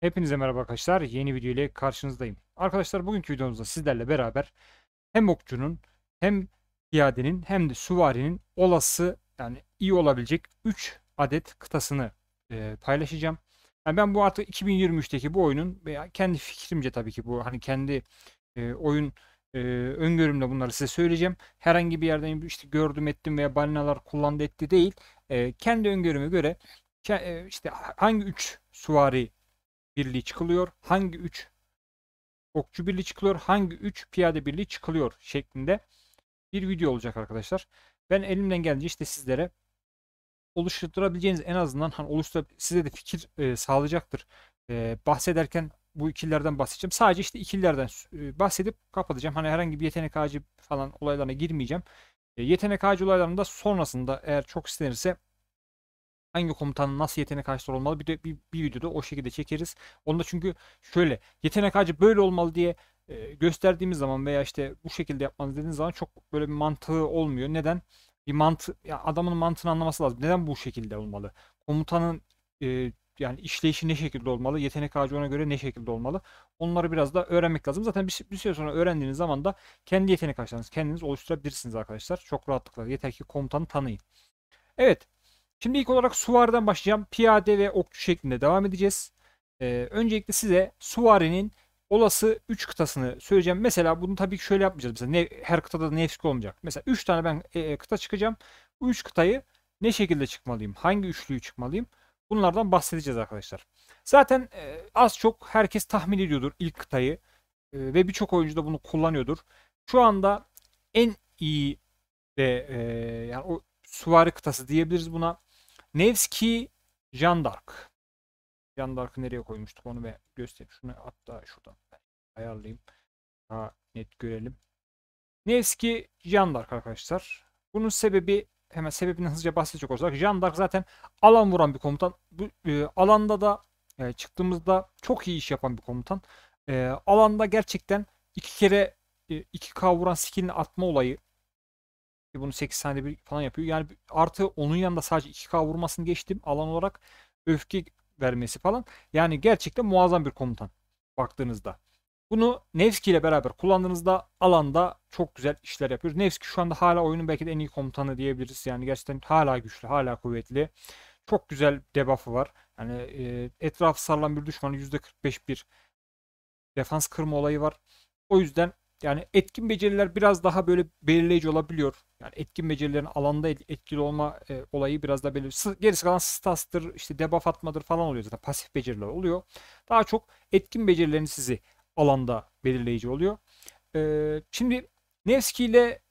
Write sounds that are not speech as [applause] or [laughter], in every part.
Hepinize merhaba arkadaşlar. Yeni video ile karşınızdayım. Arkadaşlar bugünkü videomuzda sizlerle beraber hem okçunun hem piyadenin hem de süvarinin olası yani iyi olabilecek 3 adet kıtasını e, paylaşacağım. Yani ben bu artık 2023'teki bu oyunun veya kendi fikrimce tabii ki bu hani kendi e, oyun e, öngörümle bunları size söyleyeceğim. Herhangi bir yerden işte gördüm ettim veya balinalar kullandı etti değil. E, kendi öngörüme göre e, işte hangi 3 süvari birliği çıkılıyor? Hangi 3 okçu birliği çıkılıyor? Hangi 3 piyade birliği çıkılıyor? Şeklinde bir video olacak arkadaşlar. Ben elimden geldiğince işte sizlere oluşturabileceğiniz en azından hani oluştur size de fikir e, sağlayacaktır. E, bahsederken bu ikililerden bahsedeceğim. Sadece işte ikililerden e, bahsedip kapatacağım. Hani herhangi bir yetenek ağacı falan olaylarına girmeyeceğim. E, yetenek ağacı olaylarında sonrasında eğer çok istenirse hangi komutanın nasıl yetenek ağaçları olmalı bir de bir, bir videoda o şekilde çekeriz. Onda çünkü şöyle yetenek ağacı böyle olmalı diye e, gösterdiğimiz zaman veya işte bu şekilde yapmanız dediğiniz zaman çok böyle bir mantığı olmuyor. Neden? Bir mantı ya adamın mantığını anlaması lazım. Neden bu şekilde olmalı? Komutanın e, yani işleyişi ne şekilde olmalı? Yetenek ağacı ona göre ne şekilde olmalı? Onları biraz da öğrenmek lazım. Zaten bir, bir süre sonra öğrendiğiniz zaman da kendi yetenek ağaçlarınızı kendiniz oluşturabilirsiniz arkadaşlar. Çok rahatlıkla. Yeter ki komutanı tanıyın. Evet. Şimdi ilk olarak Suvar'dan başlayacağım. Piyade ve okçu şeklinde devam edeceğiz. Ee, öncelikle size Suvari'nin olası 3 kıtasını söyleyeceğim. Mesela bunu tabii ki şöyle yapmayacağız. Mesela ne, her kıtada da Nevsk olmayacak. Mesela 3 tane ben e, e, kıta çıkacağım. Bu 3 kıtayı ne şekilde çıkmalıyım? Hangi üçlüyü çıkmalıyım? Bunlardan bahsedeceğiz arkadaşlar. Zaten e, az çok herkes tahmin ediyordur ilk kıtayı. E, ve birçok oyuncu da bunu kullanıyordur. Şu anda en iyi ve e, yani o suvari kıtası diyebiliriz buna. Nevski Jandark. Jandark'ı nereye koymuştuk onu ve göstereyim. Şunu hatta şuradan ayarlayayım. Daha net görelim. Nevski Jandark arkadaşlar. Bunun sebebi hemen sebebini hızlıca bahsedecek olsak Jandark zaten alan vuran bir komutan. Bu, e, alanda da e, çıktığımızda çok iyi iş yapan bir komutan. E, alanda gerçekten iki kere e, 2K vuran skillini atma olayı ki bunu 8 saniyede bir falan yapıyor. Yani artı onun yanında sadece 2K vurmasını geçtim. Alan olarak öfke vermesi falan. Yani gerçekten muazzam bir komutan baktığınızda. Bunu Nevski ile beraber kullandığınızda alanda çok güzel işler yapıyor. Nevski şu anda hala oyunun belki de en iyi komutanı diyebiliriz. Yani gerçekten hala güçlü, hala kuvvetli. Çok güzel debuff'ı var. Yani e, etrafı sarılan bir düşmanı %45 bir defans kırma olayı var. O yüzden yani etkin beceriler biraz daha böyle belirleyici olabiliyor yani etkin becerilerin alanda etkili olma e, olayı biraz da belirli. Gerisi kalan stastır, işte debuff atmadır falan oluyor zaten. Pasif beceriler oluyor. Daha çok etkin becerilerin sizi alanda belirleyici oluyor. E, şimdi Nevski ile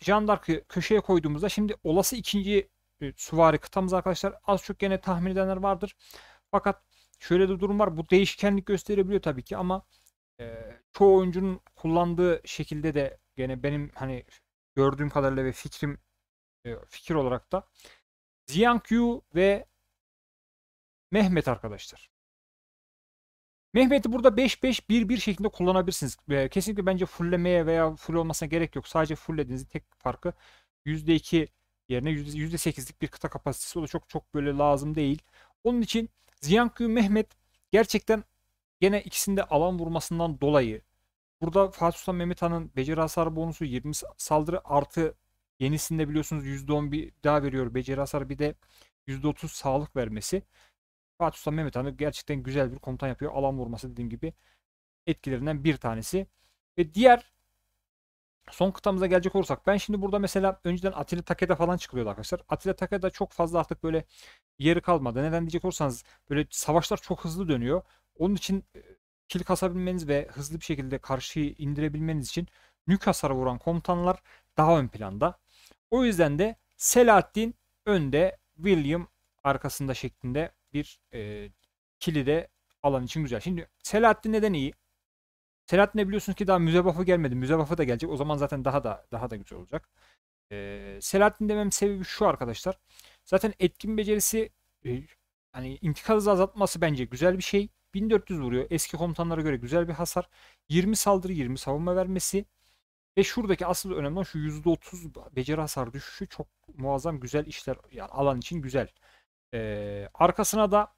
Jandark'ı köşeye koyduğumuzda şimdi olası ikinci e, süvari kıtamız arkadaşlar az çok gene tahmin edenler vardır. Fakat şöyle de durum var. Bu değişkenlik gösterebiliyor tabii ki ama e, çoğu oyuncunun kullandığı şekilde de gene benim hani gördüğüm kadarıyla ve fikrim e, fikir olarak da Ziyang Yu ve Mehmet arkadaşlar. Mehmet'i burada 5-5-1-1 şeklinde kullanabilirsiniz. Kesinlikle bence fulllemeye veya full olmasına gerek yok. Sadece fullediğinizin tek farkı %2 yerine %8'lik bir kıta kapasitesi. O da çok çok böyle lazım değil. Onun için Ziyankü Mehmet gerçekten gene ikisinde alan vurmasından dolayı Burada Fatih Sultan Mehmet Han'ın beceri hasar bonusu 20 saldırı artı yenisinde biliyorsunuz %10 bir daha veriyor. Beceri hasar bir de %30 sağlık vermesi. Fatih Sultan Mehmet Han'ı gerçekten güzel bir komutan yapıyor. Alan vurması dediğim gibi etkilerinden bir tanesi. Ve diğer son kıtamıza gelecek olursak ben şimdi burada mesela önceden Atilla Takeda falan çıkılıyordu arkadaşlar. Atilla Takeda çok fazla artık böyle yeri kalmadı. Neden diyecek olursanız böyle savaşlar çok hızlı dönüyor. Onun için e, Kil kasabilmeniz ve hızlı bir şekilde karşıyı indirebilmeniz için nük hasarı vuran komutanlar daha ön planda. O yüzden de Selahattin önde, William arkasında şeklinde bir e, kili de alan için güzel. Şimdi Selahattin neden iyi? Selahattin ne biliyorsunuz ki daha müzebafa gelmedi. müzebafa da gelecek. O zaman zaten daha da daha da güzel olacak. E, Selahattin demem sebebi şu arkadaşlar. Zaten etkin becerisi e, hani intikazı azaltması bence güzel bir şey. 1400 vuruyor. Eski komutanlara göre güzel bir hasar. 20 saldırı 20 savunma vermesi. Ve şuradaki asıl önemli olan şu %30 beceri hasar düşüşü çok muazzam güzel işler yani alan için güzel. Ee, arkasına da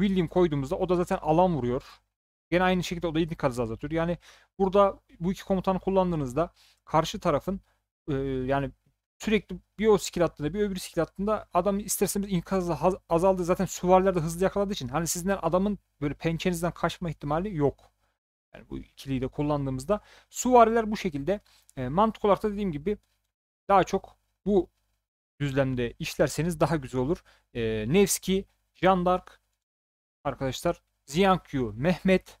William koyduğumuzda o da zaten alan vuruyor. Gene aynı şekilde o da idik azaltıyor. Yani burada bu iki komutanı kullandığınızda karşı tarafın e, yani sürekli bir o skill attığında bir öbür skill attığında adam isterseniz inkazla azaldı zaten süvariler de hızlı yakaladığı için hani sizden adamın böyle pençenizden kaçma ihtimali yok. Yani bu ikiliyi de kullandığımızda süvariler bu şekilde e, mantık olarak da dediğim gibi daha çok bu düzlemde işlerseniz daha güzel olur. E, Nevski, Jean Dark, arkadaşlar Ziyankyu, Mehmet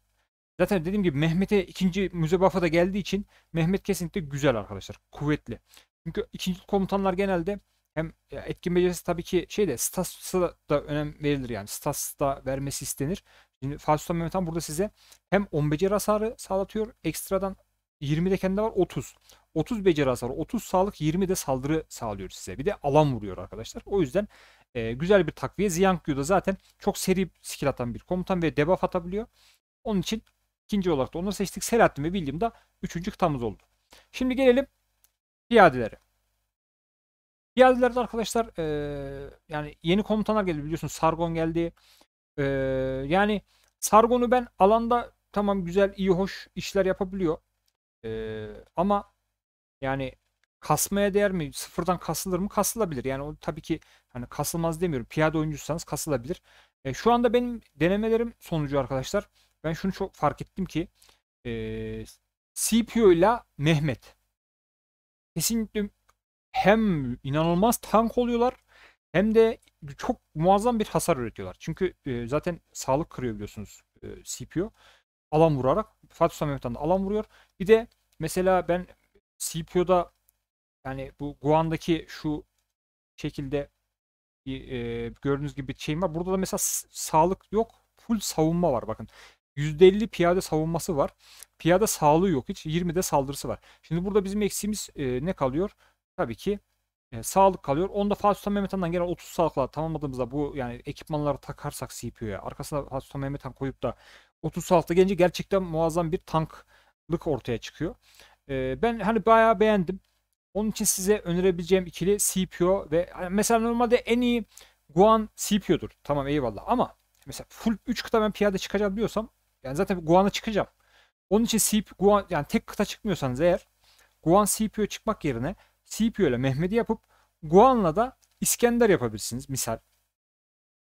Zaten dediğim gibi Mehmet'e ikinci müzebafa da geldiği için Mehmet kesinlikle güzel arkadaşlar. Kuvvetli. Çünkü ikinci komutanlar genelde hem e, etkin becerisi tabii ki şeyde Stas'a da önem verilir yani. stasta vermesi istenir. Şimdi Fatih Mehmet Han burada size hem 10 beceri hasarı sağlatıyor. Ekstradan 20 de kendi var 30. 30 beceri hasarı 30 sağlık 20 de saldırı sağlıyor size. Bir de alan vuruyor arkadaşlar. O yüzden e, güzel bir takviye. Ziyang da zaten çok seri skill atan bir komutan ve debuff atabiliyor. Onun için İkinci olarak da onları seçtik. Selahattin ve William da üçüncü kıtamız oldu. Şimdi gelelim piyadelere. Piyadelerde arkadaşlar e, yani yeni komutanlar geldi biliyorsunuz Sargon geldi. E, yani Sargon'u ben alanda tamam güzel iyi hoş işler yapabiliyor. E, ama yani kasmaya değer mi? Sıfırdan kasılır mı? Kasılabilir. Yani o tabii ki hani kasılmaz demiyorum. Piyade oyuncusanız kasılabilir. E, şu anda benim denemelerim sonucu arkadaşlar ben şunu çok fark ettim ki e, CPO ile Mehmet kesinlikle hem inanılmaz tank oluyorlar hem de çok muazzam bir hasar üretiyorlar. Çünkü e, zaten sağlık kırıyor biliyorsunuz e, CPO. Alan vurarak Fatih Sultan Mehmet'ten de alan vuruyor. Bir de mesela ben CPO'da yani bu Guan'daki şu şekilde e, gördüğünüz gibi bir şeyim var. Burada da mesela sağlık yok. Full savunma var bakın. %50 piyade savunması var. Piyade sağlığı yok hiç. 20'de saldırısı var. Şimdi burada bizim eksiğimiz e, ne kalıyor? Tabii ki e, sağlık kalıyor. Onu da Fatih Sultan Mehmet Han'dan gelen 30 sağlıkla tamamladığımızda bu yani ekipmanları takarsak CPU'ya arkasına Fatih Sultan Mehmet Han koyup da 30 sağlıkta gelince gerçekten muazzam bir tanklık ortaya çıkıyor. E, ben hani bayağı beğendim. Onun için size önerebileceğim ikili CPO ve hani mesela normalde en iyi Guan CPO'dur. Tamam eyvallah ama mesela full 3 kıta ben piyade çıkacağım diyorsam yani zaten Guan'a çıkacağım. Onun için CPU, Guan, yani tek kıta çıkmıyorsanız eğer Guan CPU'ya çıkmak yerine CPU ile Mehmet'i yapıp Guan'la da İskender yapabilirsiniz misal.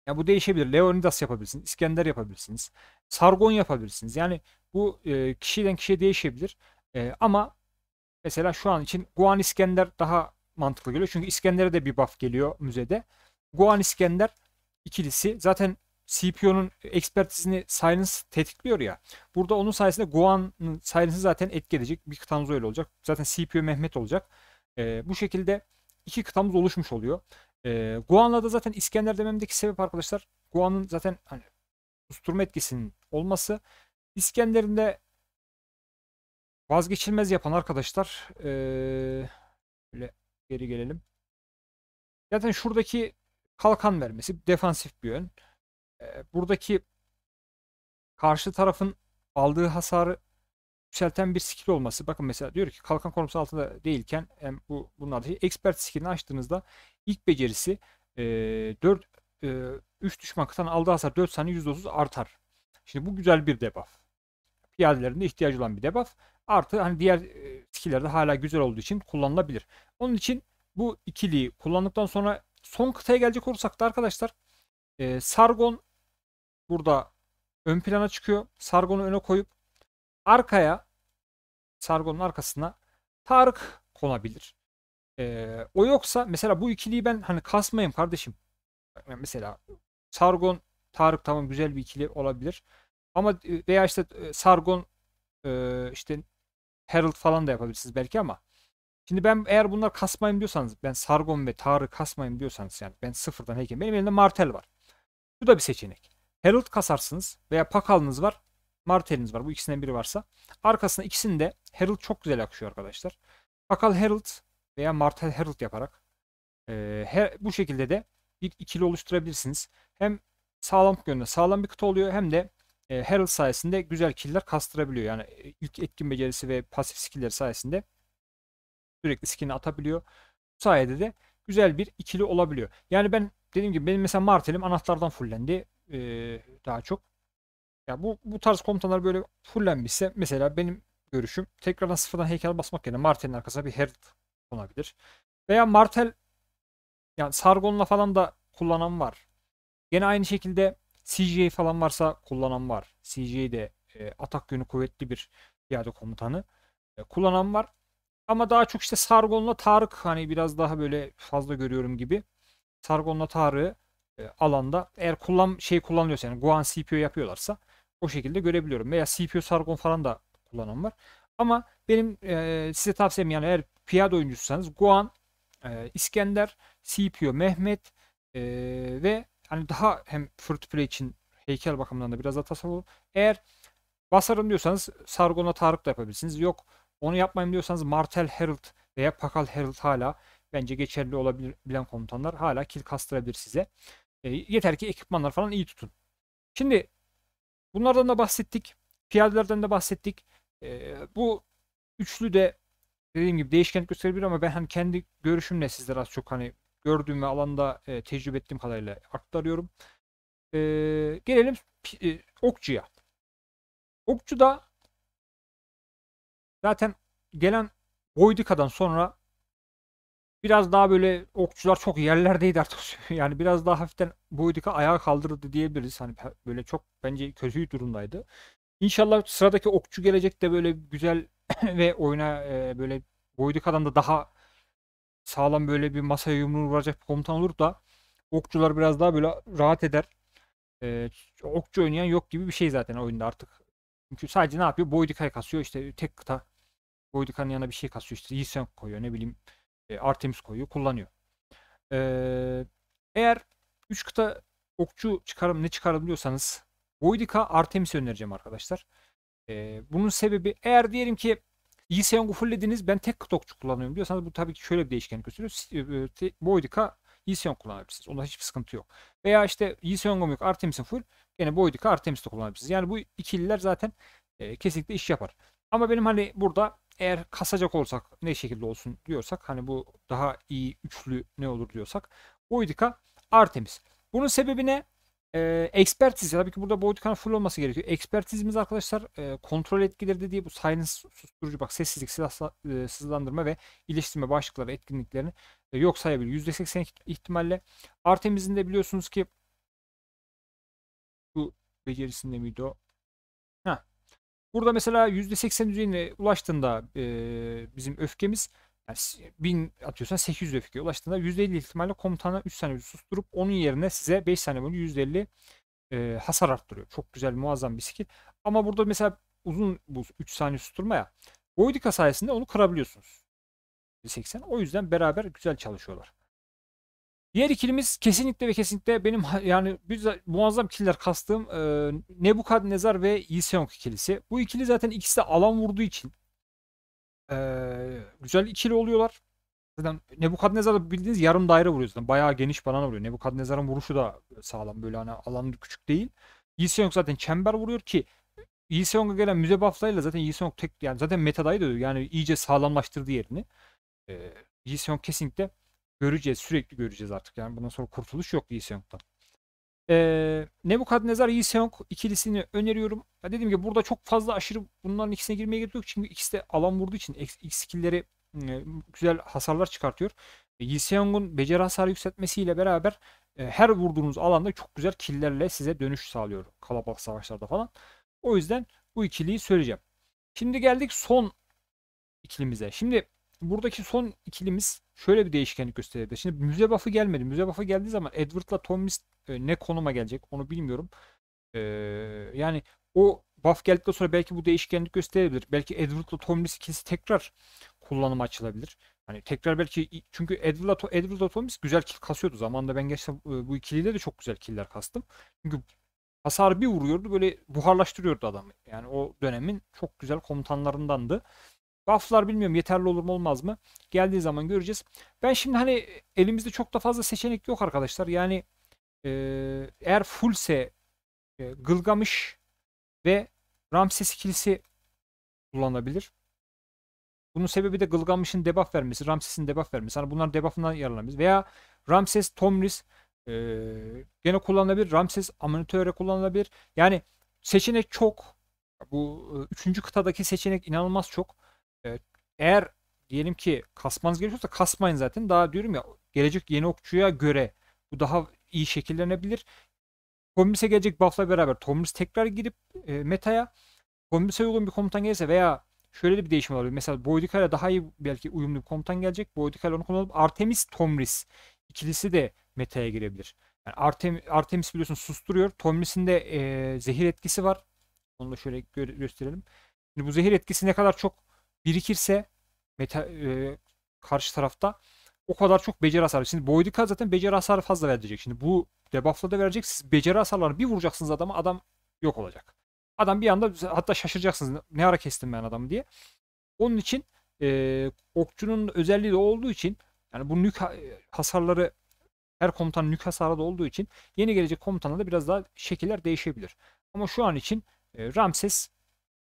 Yani bu değişebilir. Leonidas yapabilirsiniz. İskender yapabilirsiniz. Sargon yapabilirsiniz. Yani bu e, kişiden kişiye değişebilir. E, ama mesela şu an için Guan İskender daha mantıklı geliyor. Çünkü İskender'e de bir buff geliyor müzede. Guan İskender ikilisi zaten CPU'nun ekspertizini Silence tetikliyor ya. Burada onun sayesinde Guan'ın Silence'ı zaten etkileyecek. Bir kıtamız öyle olacak. Zaten CPU Mehmet olacak. E, bu şekilde iki kıtamız oluşmuş oluyor. E, Guan'la da zaten İskender dememdeki sebep arkadaşlar Guan'ın zaten hani susturma etkisinin olması. İskender'in de vazgeçilmez yapan arkadaşlar ee, böyle geri gelelim. Zaten şuradaki kalkan vermesi defansif bir yön buradaki karşı tarafın aldığı hasarı yükselten bir skill olması. Bakın mesela diyor ki kalkan koruması altında değilken yani bu bunlar da şey, expert skillini açtığınızda ilk becerisi e, 4 e, 3 düşman katan aldığı hasar 4 saniye %30 artar. Şimdi bu güzel bir debuff. Piyadelerin de ihtiyacı olan bir debuff. Artı hani diğer e, skillerde hala güzel olduğu için kullanılabilir. Onun için bu ikiliyi kullandıktan sonra son kıtaya gelecek olursak da arkadaşlar e, Sargon burada ön plana çıkıyor. Sargon'u öne koyup arkaya Sargon'un arkasına Tarık konabilir. Ee, o yoksa mesela bu ikiliyi ben hani kasmayayım kardeşim. Yani mesela Sargon Tarık tamam güzel bir ikili olabilir. Ama e, veya işte e, Sargon e, işte Herald falan da yapabilirsiniz belki ama Şimdi ben eğer bunlar kasmayayım diyorsanız ben Sargon ve Tarık kasmayayım diyorsanız yani ben sıfırdan heykel benim elimde Martel var. Bu da bir seçenek. Herald kasarsınız veya pakalınız var. Marteliniz var. Bu ikisinden biri varsa. arkasında ikisini de Herald çok güzel akışıyor arkadaşlar. Pakal Herald veya Martel Herald yaparak e, her, bu şekilde de bir ikili oluşturabilirsiniz. Hem sağlam yönde sağlam bir kıta oluyor hem de e, Herald sayesinde güzel killer kastırabiliyor. Yani ilk etkin becerisi ve pasif skillleri sayesinde sürekli skin'i atabiliyor. Bu sayede de güzel bir ikili olabiliyor. Yani ben dediğim gibi benim mesela Martel'im anahtardan fullendi ee, daha çok. Ya bu bu tarz komutanlar böyle fullenmişse mesela benim görüşüm tekrardan sıfırdan heykel basmak yerine Martel'in arkasına bir Herald konabilir. Veya Martel yani Sargon'la falan da kullanan var. Gene aynı şekilde CJ falan varsa kullanan var. CJ de e, atak yönü kuvvetli bir piyade komutanı. E, kullanan var. Ama daha çok işte Sargon'la Tarık hani biraz daha böyle fazla görüyorum gibi. Sargon'la Tarık'ı e, alanda eğer kullan şey kullanıyorsa yani Guan CPU yapıyorlarsa o şekilde görebiliyorum. Veya CPU Sargon falan da kullanan var. Ama benim e, size tavsiyem yani eğer piyade oyuncusunuz Guan, e, İskender, CPU Mehmet e, ve hani daha hem free play için heykel bakımından da biraz daha tasarruf Eğer basarım diyorsanız Sargon'a Tarık da yapabilirsiniz. Yok onu yapmayayım diyorsanız Martel Herald veya Pakal Herald hala bence geçerli olabilen komutanlar hala kil kastırabilir size. E, yeter ki ekipmanlar falan iyi tutun. Şimdi bunlardan da bahsettik. Piyadelerden de bahsettik. E, bu üçlü de dediğim gibi değişkenlik gösterebilir ama ben hani kendi görüşümle sizlere az çok hani gördüğüm ve alanda e, tecrübe ettiğim kadarıyla aktarıyorum. E, gelelim e, okçuya. Okçu da zaten gelen Boydika'dan sonra biraz daha böyle okçular çok yerlerdeydi artık. [laughs] yani biraz daha hafiften Boydik'a ayağa kaldırdı diyebiliriz. Hani böyle çok bence kötü durumdaydı. İnşallah sıradaki okçu gelecek de böyle güzel [laughs] ve oyuna e, böyle Boydik'a'dan da daha sağlam böyle bir masaya yumruğu vuracak bir komutan olur da okçular biraz daha böyle rahat eder. E, okçu oynayan yok gibi bir şey zaten oyunda artık. Çünkü sadece ne yapıyor? Boydika'yı kasıyor işte tek kıta. Boydika'nın yanına bir şey kasıyor işte Yisenk koyuyor ne bileyim e, Artemis koyu kullanıyor. E, eğer 3 kıta okçu çıkarım ne çıkarabiliyorsanız Boydika Artemis önereceğim arkadaşlar. E, bunun sebebi eğer diyelim ki Yi Seong'u fulllediniz ben tek kıta okçu kullanıyorum diyorsanız bu tabii ki şöyle bir değişken gösteriyor. Boydika e, e, Yi Seong kullanabilirsiniz. Onda hiçbir sıkıntı yok. Veya işte Yi Seong'um yok Artemis'in full gene Voidika Artemis'i kullanabilirsiniz. Yani bu ikililer zaten e, kesinlikle iş yapar. Ama benim hani burada eğer kasacak olsak ne şekilde olsun diyorsak hani bu daha iyi üçlü ne olur diyorsak Boydika Artemis. Bunun sebebi ne? E, ekspertiz tabii ki burada Boydika'nın full olması gerekiyor. Ekspertizimiz arkadaşlar e, kontrol etkileri diye bu silence susturucu bak sessizlik silahla, e, sızlandırma ve iyileştirme başlıkları etkinliklerini e, yok sayabilir. %80 ihtimalle Artemis'in de biliyorsunuz ki bu becerisinde miydi o? Burada mesela %80 düzeyine ulaştığında e, bizim öfkemiz yani 1000 atıyorsan 800 öfkeye ulaştığında %50 ihtimalle komutana 3 saniye susturup onun yerine size 5 saniye boyunca %50 e, hasar arttırıyor. Çok güzel muazzam bir skill. Ama burada mesela uzun bu 3 saniye susturma ya. Voidica sayesinde onu kırabiliyorsunuz. %80. O yüzden beraber güzel çalışıyorlar. Diğer ikilimiz kesinlikle ve kesinlikle benim yani muazzam killer kastığım e, Nebukadnezar ve Lee Seong ikilisi. Bu ikili zaten ikisi de alan vurduğu için e, güzel ikili oluyorlar. Zaten Nebukadnezar bildiğiniz yarım daire vuruyor zaten. Bayağı geniş bana vuruyor. Nebukadnezar'ın vuruşu da sağlam böyle hani alanı küçük değil. Lee zaten çember vuruyor ki Lee gelen müze bufflarıyla zaten Lee tek yani zaten metadaydı yani iyice sağlamlaştırdı yerini. E, Lee kesinlikle göreceğiz. Sürekli göreceğiz artık. Yani bundan sonra kurtuluş yok Lee Seong'dan. Ee, Nebukadnezar Lee Seong ikilisini öneriyorum. Ya dediğim gibi burada çok fazla aşırı bunların ikisine girmeye gerek yok. Çünkü ikisi de alan vurduğu için X skill'leri e, güzel hasarlar çıkartıyor. Lee Seong'un beceri hasarı yükseltmesiyle beraber e, her vurduğunuz alanda çok güzel killerle size dönüş sağlıyor. Kalabalık savaşlarda falan. O yüzden bu ikiliyi söyleyeceğim. Şimdi geldik son ikilimize. Şimdi buradaki son ikilimiz şöyle bir değişkenlik gösterebilir. Şimdi müze buff'ı gelmedi. Müze buff'ı geldiği zaman Edward'la Thomas e, ne konuma gelecek onu bilmiyorum. E, yani o buff geldikten sonra belki bu değişkenlik gösterebilir. Belki Edward'la Thomas ikisi tekrar kullanıma açılabilir. Hani tekrar belki çünkü Edward'la Edward'la Thomas güzel kill kasıyordu. Zamanında ben geçen e, bu ikiliyle de çok güzel killer kastım. Çünkü hasar bir vuruyordu böyle buharlaştırıyordu adamı. Yani o dönemin çok güzel komutanlarındandı. Buff'lar bilmiyorum yeterli olur mu olmaz mı? Geldiği zaman göreceğiz. Ben şimdi hani e, elimizde çok da fazla seçenek yok arkadaşlar. Yani e, eğer fullse e, Gılgamış ve Ramses ikilisi kullanabilir. Bunun sebebi de Gılgamış'ın debuff vermesi, Ramses'in debuff vermesi. Hani bunlar debuff'ından yararlanabilir. Veya Ramses, Tomris e, gene kullanılabilir. Ramses Amunitöre kullanılabilir. Yani seçenek çok. Bu e, üçüncü kıtadaki seçenek inanılmaz çok. Ee, eğer diyelim ki kasmanız gerekiyorsa kasmayın zaten. Daha diyorum ya gelecek yeni okçuya göre bu daha iyi şekillenebilir. Tomris'e gelecek buff'la beraber Tomris tekrar girip e, metaya Tomris'e uygun bir komutan gelirse veya şöyle bir değişim olabilir. Mesela Boydika'yla daha iyi belki uyumlu bir komutan gelecek. Boydika'yla onu kullanıp Artemis Tomris ikilisi de metaya girebilir. Yani Artem, Artemis biliyorsun susturuyor. Tomris'in de e, zehir etkisi var. Onu da şöyle gö- gösterelim. Şimdi bu zehir etkisi ne kadar çok birikirse meta, e, karşı tarafta o kadar çok beceri hasarı. Şimdi Boydika zaten beceri hasarı fazla verecek. Şimdi bu debuff'la da verecek. Siz beceri hasarlarını bir vuracaksınız adama adam yok olacak. Adam bir anda hatta şaşıracaksınız ne ara kestim ben adamı diye. Onun için e, okçunun özelliği de olduğu için yani bu nük e, hasarları her komutan nük hasarı da olduğu için yeni gelecek komutana da biraz daha şekiller değişebilir. Ama şu an için e, Ramses,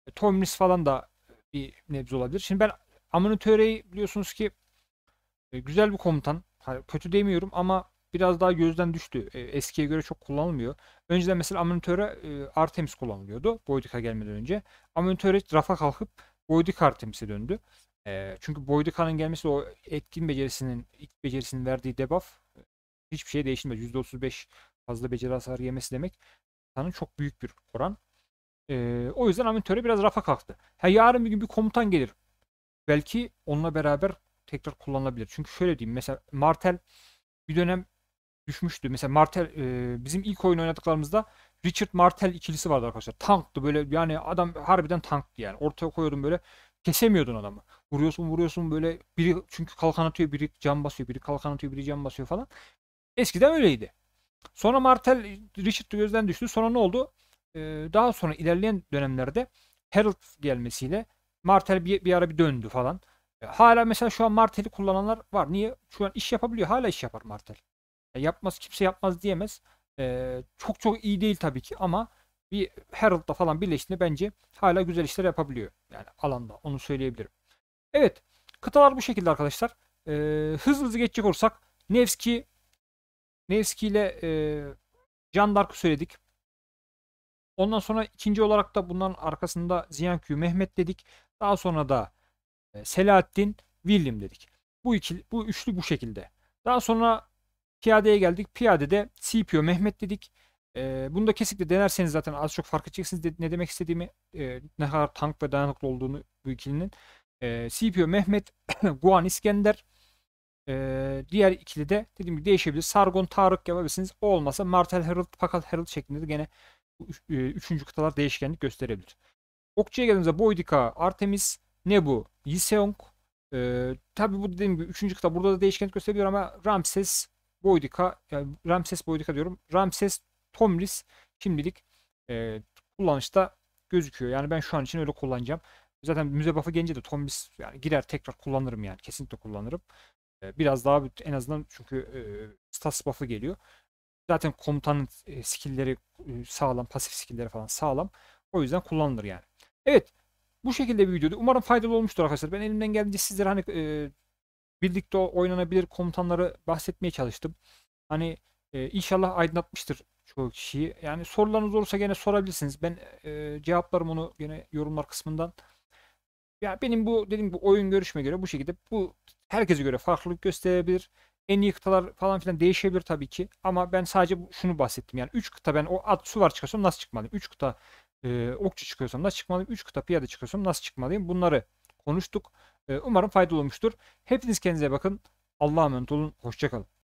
e, Tomris falan da bir nebze olabilir. Şimdi ben Amonitore'yi biliyorsunuz ki e, güzel bir komutan. Kötü demiyorum ama biraz daha gözden düştü. E, eskiye göre çok kullanılmıyor. Önceden mesela Amonitöre Artemis kullanılıyordu. Boydika gelmeden önce. Amonitöre rafa kalkıp Boydik Artemis'e döndü. E, çünkü Boydika'nın gelmesi o etkin becerisinin, ilk becerisinin verdiği debuff hiçbir şey değişmez. %35 fazla beceri hasar yemesi demek insanın çok büyük bir oran. Ee, o yüzden Amintöre biraz rafa kalktı. Ha, yarın bir gün bir komutan gelir. Belki onunla beraber tekrar kullanılabilir. Çünkü şöyle diyeyim. Mesela Martel bir dönem düşmüştü. Mesela Martel e, bizim ilk oyun oynadıklarımızda Richard Martel ikilisi vardı arkadaşlar. Tanktı böyle yani adam harbiden tanktı yani. Ortaya koyuyordum böyle kesemiyordun adamı. Vuruyorsun vuruyorsun böyle biri çünkü kalkan atıyor biri can basıyor biri kalkan atıyor biri can basıyor falan. Eskiden öyleydi. Sonra Martel Richard gözden düştü. Sonra ne oldu? daha sonra ilerleyen dönemlerde Herald gelmesiyle Martel bir, bir ara bir döndü falan. E, hala mesela şu an Martel'i kullananlar var. Niye? Şu an iş yapabiliyor. Hala iş yapar Martel. E, yapmaz kimse yapmaz diyemez. çok çok iyi değil tabii ki ama bir Herald'la falan birleştiğinde bence hala güzel işler yapabiliyor. Yani alanda onu söyleyebilirim. Evet kıtalar bu şekilde arkadaşlar. Ee, hızlı hızlı geçecek olursak Nevski Nevski ile e, Jandark'ı söyledik. Ondan sonra ikinci olarak da bundan arkasında Ziyankü Mehmet dedik. Daha sonra da e, Selahattin William dedik. Bu iki bu üçlü bu şekilde. Daha sonra piyadeye geldik. Piyadede CPO Mehmet dedik. E, bunu da kesinlikle denerseniz zaten az çok fark edeceksiniz ne demek istediğimi e, ne kadar tank ve dayanıklı olduğunu bu ikilinin. E, CPO Mehmet, [coughs] Guan İskender. E, diğer ikili de dediğim gibi değişebilir. Sargon Tarık yapabilirsiniz. O olmasa Martel Herald, Pakal Herald şeklinde de gene e, üçüncü kıtalar değişkenlik gösterebilir. Okçuya geldiğimizde Boydika, Artemis, Nebu, Liseong. Ee, tabi bu dediğim gibi üçüncü kıta burada da değişkenlik gösterebilir ama Ramses, Boydika, yani Ramses Boydika diyorum. Ramses Tomris şimdilik e, kullanışta gözüküyor. Yani ben şu an için öyle kullanacağım. Zaten müze buff'a gelince de Tomris yani girer tekrar kullanırım yani. Kesinlikle kullanırım. Ee, biraz daha en azından çünkü e, stats buff'ı geliyor. Zaten komutanın e, skillleri e, sağlam, pasif skillleri falan sağlam. O yüzden kullanılır yani. Evet. Bu şekilde bir videodu. Umarım faydalı olmuştur arkadaşlar. Ben elimden geldiğince sizlere hani e, birlikte oynanabilir komutanları bahsetmeye çalıştım. Hani e, inşallah aydınlatmıştır çoğu kişiyi. Yani sorularınız olursa gene sorabilirsiniz. Ben e, cevaplarım onu gene yorumlar kısmından. Ya benim bu dediğim gibi oyun görüşme göre bu şekilde bu herkese göre farklılık gösterebilir. En iyi kıtalar falan filan değişebilir tabii ki. Ama ben sadece şunu bahsettim. Yani 3 kıta ben o at su var çıkıyorsam nasıl çıkmalıyım? 3 kıta e, okçu çıkıyorsam nasıl çıkmalıyım? 3 kıta piyade çıkıyorsam nasıl çıkmalıyım? Bunları konuştuk. E, umarım faydalı olmuştur. Hepiniz kendinize bakın. Allah'a emanet olun. Hoşçakalın.